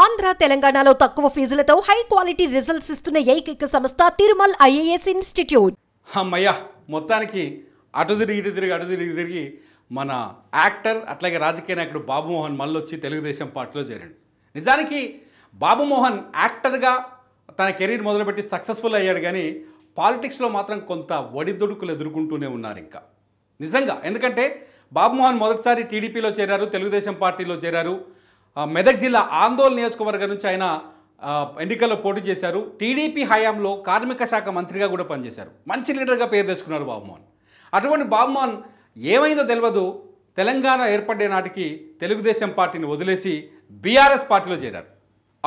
ఆంధ్ర తెలంగాణలో తక్కువ ఫీజులతో high quality results ఇస్తున్న ఏకైక సంస్థ తిరుమల్ ఐఏఎస్ ఇన్స్టిట్యూట్ అమ్మయ్యా మొత్తానికి అటు తిరిగి ఇటు తిరిగి అటు తిరిగి తిరిగి మన యాక్టర్ అట్లాగే రాజకీయ నాయకుడు బాబుమోహన్ మళ్ళొచ్చి తెలుగుదేశం పార్టీలో చేరండి నిజానికి బాబుమోహన్ యాక్టర్గా తన కెరీర్ మొదలుపెట్టి సక్సెస్ఫుల్ అయ్యాడు కానీ పాలిటిక్స్లో మాత్రం కొంత ఒడిదుడుకులు ఎదుర్కొంటూనే ఉన్నారు ఇంకా నిజంగా ఎందుకంటే బాబుమోహన్ మొదటిసారి టీడీపీలో చేరారు తెలుగుదేశం పార్టీలో చేరారు మెదక్ జిల్లా ఆందోళన నియోజకవర్గం నుంచి ఆయన ఎన్నికల్లో పోటీ చేశారు టీడీపీ హయాంలో కార్మిక శాఖ మంత్రిగా కూడా పనిచేశారు మంచి లీడర్గా పేరు తెచ్చుకున్నారు బాబుమోహన్ అటువంటి బాబుమోహన్ ఏమైందో తెలియదు తెలంగాణ ఏర్పడే నాటికి తెలుగుదేశం పార్టీని వదిలేసి బీఆర్ఎస్ పార్టీలో చేరారు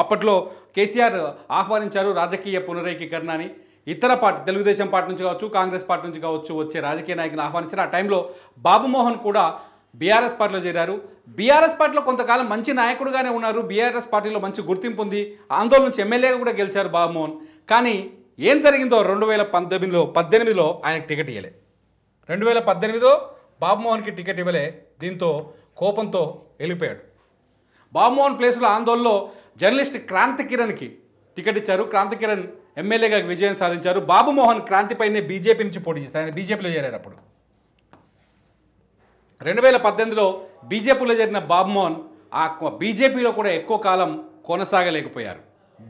అప్పట్లో కేసీఆర్ ఆహ్వానించారు రాజకీయ పునరేకీకరణ అని ఇతర పార్టీ తెలుగుదేశం పార్టీ నుంచి కావచ్చు కాంగ్రెస్ పార్టీ నుంచి కావచ్చు వచ్చే రాజకీయ నాయకులు ఆహ్వానించారు ఆ టైంలో బాబుమోహన్ కూడా బీఆర్ఎస్ పార్టీలో చేరారు బీఆర్ఎస్ పార్టీలో కొంతకాలం మంచి నాయకుడుగానే ఉన్నారు బీఆర్ఎస్ పార్టీలో మంచి గుర్తింపు ఉంది ఆందోళన నుంచి ఎమ్మెల్యేగా కూడా గెలిచారు బాబుమోహన్ కానీ ఏం జరిగిందో రెండు వేల పంతొమ్మిదిలో పద్దెనిమిదిలో ఆయనకు టికెట్ ఇవ్వలే రెండు వేల పద్దెనిమిదిలో బాబుమోహన్కి టికెట్ ఇవ్వలే దీంతో కోపంతో వెళ్ళిపోయాడు బాబుమోహన్ ప్లేస్లో ఆందోళనలో జర్నలిస్ట్ క్రాంతి కిరణ్కి టికెట్ ఇచ్చారు క్రాంతి కిరణ్ ఎమ్మెల్యేగా విజయం సాధించారు బాబుమోహన్ క్రాంతిపైనే బీజేపీ నుంచి పోటీ చేశారు ఆయన బీజేపీలో చేరారు అప్పుడు రెండు వేల పద్దెనిమిదిలో బీజేపీలో జరిగిన బాబ్మోహన్ ఆ బీజేపీలో కూడా ఎక్కువ కాలం కొనసాగలేకపోయారు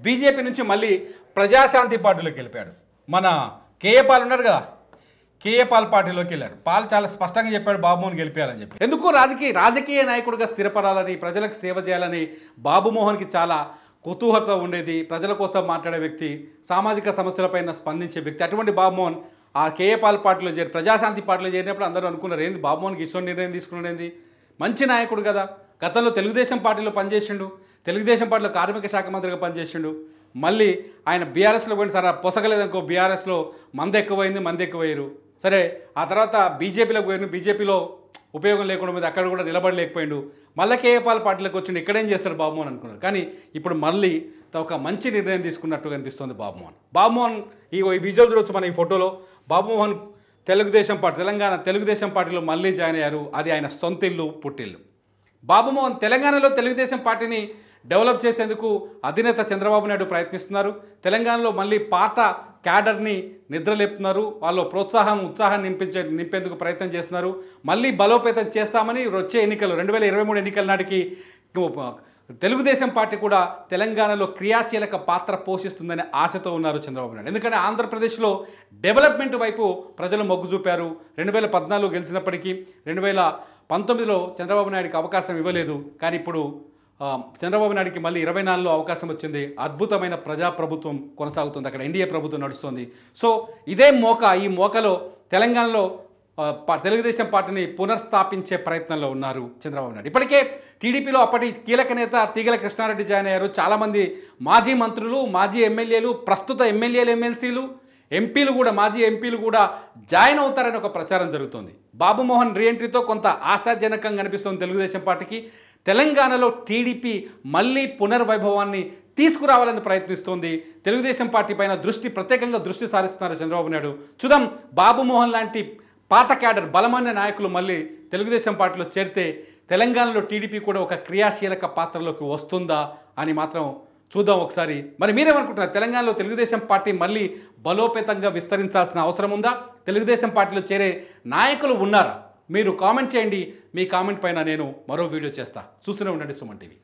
బీజేపీ నుంచి మళ్ళీ ప్రజాశాంతి పార్టీలోకి వెళ్ళిపోయాడు మన కేఏపాల్ ఉన్నాడు కదా కేఏపాల్ పార్టీలోకి వెళ్ళారు పాల్ చాలా స్పష్టంగా చెప్పాడు బాబుమోహన్ గెలిపేయాలని చెప్పి ఎందుకు రాజకీయ రాజకీయ నాయకుడిగా స్థిరపడాలని ప్రజలకు సేవ చేయాలని బాబుమోహన్కి చాలా కుతూహలత ఉండేది ప్రజల కోసం మాట్లాడే వ్యక్తి సామాజిక సమస్యలపైన స్పందించే వ్యక్తి అటువంటి బాబుమోహన్ ఆ కేఏపాల్ పార్టీలో చేరి ప్రజాశాంతి పార్టీలో చేరినప్పుడు అందరూ అనుకున్నారు ఏంది బాబుమోహన్ కిషోర్ నిర్ణయం తీసుకున్నది మంచి నాయకుడు కదా గతంలో తెలుగుదేశం పార్టీలో పనిచేసిండు తెలుగుదేశం పార్టీలో కార్మిక శాఖ మంత్రిగా పనిచేసిండు మళ్ళీ ఆయన బీఆర్ఎస్లో పోయిన సరే పొసగలేదనుకో బీఆర్ఎస్లో మంద ఎక్కువైంది మంద ఎక్కువయ్యారు సరే ఆ తర్వాత బీజేపీలోకి పోయిన బీజేపీలో ఉపయోగం లేకుండా మీద అక్కడ కూడా నిలబడలేకపోయిండు మళ్ళీ కేఏపాల్ పార్టీలోకి వచ్చి ఇక్కడేం చేస్తారు బాబుమోహన్ అనుకున్నారు కానీ ఇప్పుడు మళ్ళీ ఒక మంచి నిర్ణయం తీసుకున్నట్టు కనిపిస్తుంది బాబుమోహన్ బాబుమోహన్ ఈ విజువల్ చూడొచ్చు మన ఈ ఫోటోలో బాబుమోహన్ తెలుగుదేశం పార్టీ తెలంగాణ తెలుగుదేశం పార్టీలో మళ్ళీ జాయిన్ అయ్యారు అది ఆయన సొంత ఇల్లు పుట్టిల్లు బాబుమోహన్ తెలంగాణలో తెలుగుదేశం పార్టీని డెవలప్ చేసేందుకు అధినేత చంద్రబాబు నాయుడు ప్రయత్నిస్తున్నారు తెలంగాణలో మళ్ళీ పాత క్యాడర్ని నిద్రలేపుతున్నారు వాళ్ళు ప్రోత్సాహం ఉత్సాహం నింపించే నింపేందుకు ప్రయత్నం చేస్తున్నారు మళ్ళీ బలోపేతం చేస్తామని వచ్చే ఎన్నికలు రెండు వేల ఇరవై మూడు ఎన్నికల నాటికి తెలుగుదేశం పార్టీ కూడా తెలంగాణలో క్రియాశీలక పాత్ర పోషిస్తుందనే ఆశతో ఉన్నారు చంద్రబాబు నాయుడు ఎందుకంటే ఆంధ్రప్రదేశ్లో డెవలప్మెంట్ వైపు ప్రజలు మొగ్గు చూపారు రెండు వేల పద్నాలుగు గెలిచినప్పటికీ రెండు వేల పంతొమ్మిదిలో చంద్రబాబు నాయుడికి అవకాశం ఇవ్వలేదు కానీ ఇప్పుడు చంద్రబాబు నాయుడికి మళ్ళీ ఇరవై నాలుగులో అవకాశం వచ్చింది అద్భుతమైన ప్రజాప్రభుత్వం కొనసాగుతుంది అక్కడ ఎన్డీఏ ప్రభుత్వం నడుస్తుంది సో ఇదే మోక ఈ మోకలో తెలంగాణలో తెలుగుదేశం పార్టీని పునర్స్థాపించే ప్రయత్నంలో ఉన్నారు చంద్రబాబు నాయుడు ఇప్పటికే టీడీపీలో అప్పటి కీలక నేత తీగల కృష్ణారెడ్డి జాయిన్ అయ్యారు చాలామంది మాజీ మంత్రులు మాజీ ఎమ్మెల్యేలు ప్రస్తుత ఎమ్మెల్యేలు ఎమ్మెల్సీలు ఎంపీలు కూడా మాజీ ఎంపీలు కూడా జాయిన్ అవుతారని ఒక ప్రచారం జరుగుతుంది బాబుమోహన్ రీఎంట్రీతో కొంత ఆశాజనకంగా కనిపిస్తుంది తెలుగుదేశం పార్టీకి తెలంగాణలో టీడీపీ మళ్ళీ పునర్వైభవాన్ని తీసుకురావాలని ప్రయత్నిస్తోంది తెలుగుదేశం పార్టీ పైన దృష్టి ప్రత్యేకంగా దృష్టి సారిస్తున్నారు చంద్రబాబు నాయుడు చూద్దాం బాబుమోహన్ లాంటి పాత క్యాడర్ బలమైన నాయకులు మళ్ళీ తెలుగుదేశం పార్టీలో చేరితే తెలంగాణలో టీడీపీ కూడా ఒక క్రియాశీలక పాత్రలోకి వస్తుందా అని మాత్రం చూద్దాం ఒకసారి మరి మీరేమనుకుంటున్నారు తెలంగాణలో తెలుగుదేశం పార్టీ మళ్ళీ బలోపేతంగా విస్తరించాల్సిన అవసరం ఉందా తెలుగుదేశం పార్టీలో చేరే నాయకులు ఉన్నారా మీరు కామెంట్ చేయండి మీ కామెంట్ పైన నేను మరో వీడియో చేస్తా చూస్తూనే ఉండండి సుమన్ టీవీ